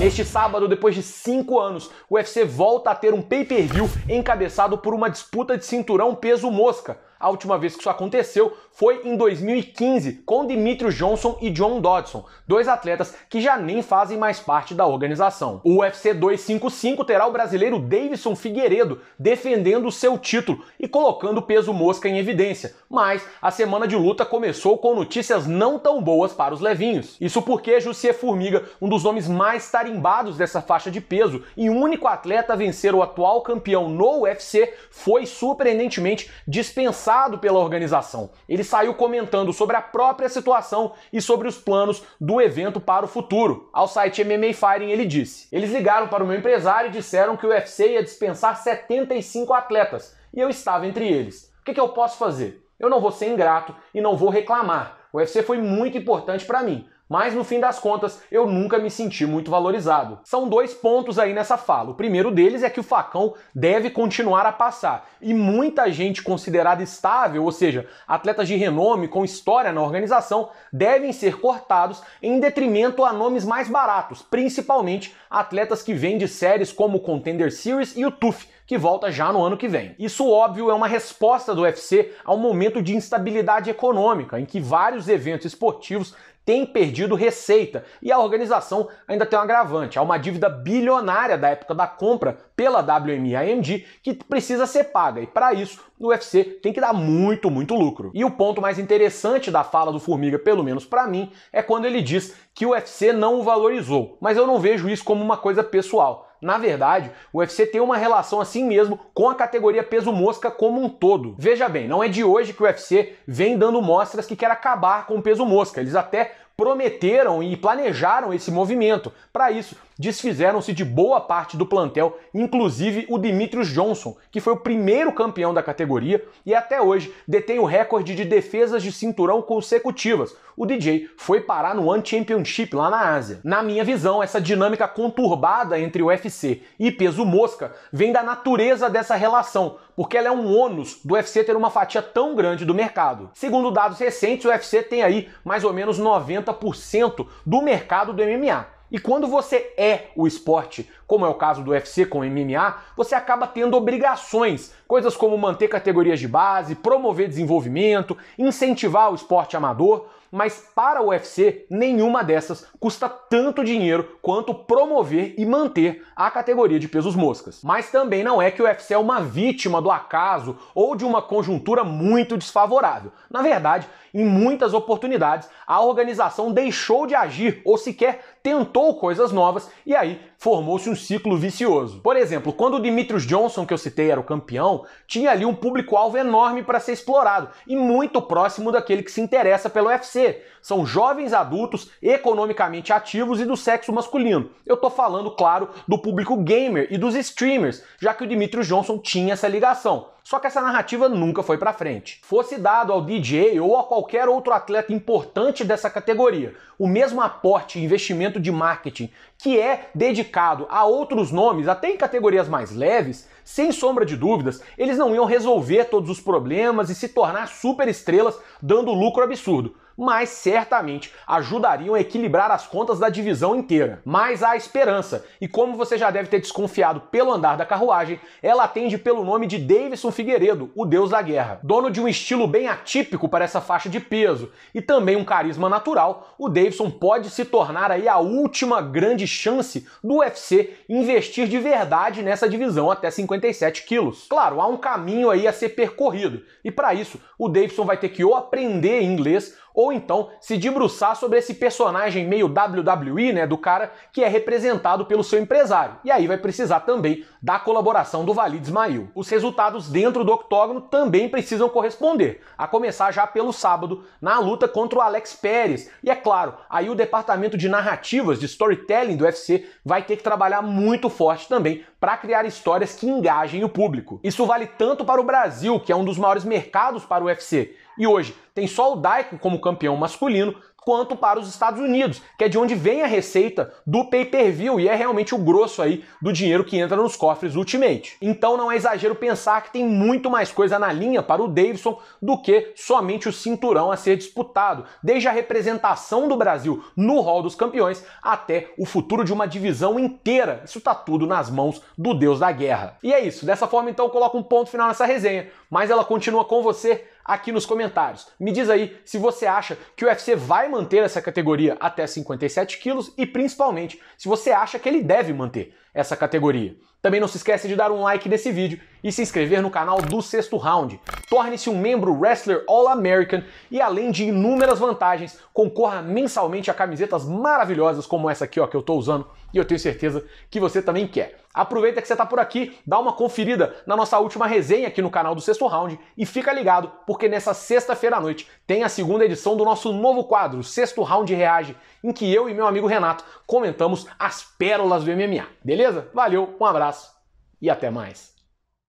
Neste sábado, depois de cinco anos, o UFC volta a ter um pay-per-view encabeçado por uma disputa de cinturão peso mosca. A última vez que isso aconteceu foi em 2015, com Dimitri Johnson e John Dodson, dois atletas que já nem fazem mais parte da organização. O UFC 255 terá o brasileiro Davidson Figueiredo defendendo o seu título e colocando o peso mosca em evidência, mas a semana de luta começou com notícias não tão boas para os levinhos. Isso porque Jussier Formiga, um dos nomes mais tarimbados dessa faixa de peso e o único atleta a vencer o atual campeão no UFC, foi surpreendentemente dispensado processado pela organização. Ele saiu comentando sobre a própria situação e sobre os planos do evento para o futuro. Ao site MMA Firing, ele disse: "Eles ligaram para o meu empresário e disseram que o UFC ia dispensar 75 atletas e eu estava entre eles. O que, que eu posso fazer? Eu não vou ser ingrato e não vou reclamar. O UFC foi muito importante para mim, mas no fim das contas, eu nunca me senti muito valorizado. São dois pontos aí nessa fala. O primeiro deles é que o facão deve continuar a passar. E muita gente considerada estável, ou seja, atletas de renome com história na organização, devem ser cortados em detrimento a nomes mais baratos, principalmente atletas que vêm de séries como o Contender Series e o TUF, que volta já no ano que vem. Isso, óbvio, é uma resposta do UFC ao momento de instabilidade econômica, em que vários eventos esportivos têm perdido receita e a organização ainda tem um agravante. Há uma dívida bilionária da época da compra pela WMI AMD que precisa ser paga e para isso o UFC tem que dar muito, muito lucro. E o ponto mais interessante da fala do Formiga, pelo menos para mim, é quando ele diz que o UFC não o valorizou, mas eu não vejo isso como uma coisa pessoal. Na verdade, o UFC tem uma relação assim mesmo com a categoria peso mosca como um todo. Veja bem, não é de hoje que o UFC vem dando mostras que quer acabar com o peso mosca. Eles até prometeram e planejaram esse movimento. Para isso, desfizeram-se de boa parte do plantel, inclusive o Dimitrios Johnson, que foi o primeiro campeão da categoria e até hoje detém o recorde de defesas de cinturão consecutivas. O DJ foi parar no One Championship lá na Ásia. Na minha visão, essa dinâmica conturbada entre o UFC e peso mosca vem da natureza dessa relação, porque ela é um ônus do UFC ter uma fatia tão grande do mercado. Segundo dados recentes, o UFC tem aí mais ou menos 90% do mercado do MMA. E quando você é o esporte, como é o caso do UFC com MMA, você acaba tendo obrigações, coisas como manter categorias de base, promover desenvolvimento, incentivar o esporte amador. Mas para o UFC, nenhuma dessas custa tanto dinheiro quanto promover e manter a categoria de pesos moscas. Mas também não é que o UFC é uma vítima do acaso ou de uma conjuntura muito desfavorável. Na verdade, em muitas oportunidades, a organização deixou de agir ou sequer tentou coisas novas e aí formou-se um ciclo vicioso. Por exemplo, quando o Demetrius Johnson, que eu citei, era o campeão, tinha ali um público-alvo enorme para ser explorado e muito próximo daquele que se interessa pelo UFC. São jovens adultos economicamente ativos e do sexo masculino. Eu tô falando, claro, do público gamer e dos streamers, já que o Demetrius Johnson tinha essa ligação. Só que essa narrativa nunca foi para frente. Fosse dado ao DJ ou a qualquer outro atleta importante dessa categoria o mesmo aporte e investimento de marketing que é dedicado a outros nomes, até em categorias mais leves, sem sombra de dúvidas, eles não iam resolver todos os problemas e se tornar superestrelas dando lucro absurdo mas certamente ajudariam a equilibrar as contas da divisão inteira. Mas há esperança, e como você já deve ter desconfiado pelo andar da carruagem, ela atende pelo nome de Davidson Figueiredo, o deus da guerra. Dono de um estilo bem atípico para essa faixa de peso e também um carisma natural, o Davidson pode se tornar aí a última grande chance do UFC investir de verdade nessa divisão até 57 quilos. Claro, há um caminho aí a ser percorrido, e para isso o Davidson vai ter que ou aprender inglês ou então se debruçar sobre esse personagem meio WWE, né, do cara que é representado pelo seu empresário. E aí vai precisar também da colaboração do Valide Ismail. Os resultados dentro do octógono também precisam corresponder, a começar já pelo sábado na luta contra o Alex Pérez. E é claro, aí o departamento de narrativas, de storytelling do UFC vai ter que trabalhar muito forte também para criar histórias que engajem o público. Isso vale tanto para o Brasil, que é um dos maiores mercados para o UFC, e hoje tem só o Daico como campeão masculino, quanto para os Estados Unidos, que é de onde vem a receita do pay-per-view e é realmente o grosso aí do dinheiro que entra nos cofres Ultimate. Então não é exagero pensar que tem muito mais coisa na linha para o Davidson do que somente o cinturão a ser disputado, desde a representação do Brasil no Hall dos Campeões até o futuro de uma divisão inteira. Isso tá tudo nas mãos do Deus da Guerra. E é isso, dessa forma então eu coloco um ponto final nessa resenha, mas ela continua com você aqui nos comentários. Me diz aí se você acha que o UFC vai manter essa categoria até 57 quilos e principalmente se você acha que ele deve manter essa categoria. Também não se esquece de dar um like nesse vídeo e se inscrever no canal do Sexto Round. Torne-se um membro Wrestler All-American e além de inúmeras vantagens, concorra mensalmente a camisetas maravilhosas como essa aqui ó, que eu estou usando e eu tenho certeza que você também quer. Aproveita que você está por aqui, dá uma conferida na nossa última resenha aqui no canal do Sexto Round e fica ligado porque nessa sexta-feira à noite tem a segunda edição do nosso novo quadro, Sexto Round Reage, em que eu e meu amigo Renato comentamos as pérolas do MMA. Beleza? Beleza? Valeu, um abraço e até mais.